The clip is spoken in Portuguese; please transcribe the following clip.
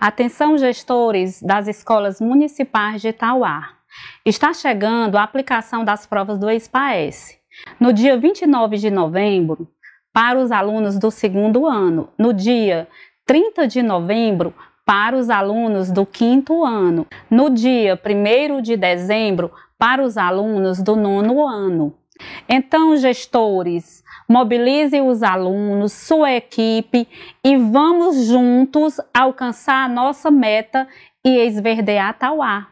Atenção gestores das escolas municipais de Itauá. Está chegando a aplicação das provas do ESPAES. No dia 29 de novembro, para os alunos do segundo ano. No dia 30 de novembro, para os alunos do quinto ano. No dia 1 de dezembro, para os alunos do nono ano. Então, gestores, mobilize os alunos, sua equipe e vamos juntos alcançar a nossa meta e esverdear Tauá.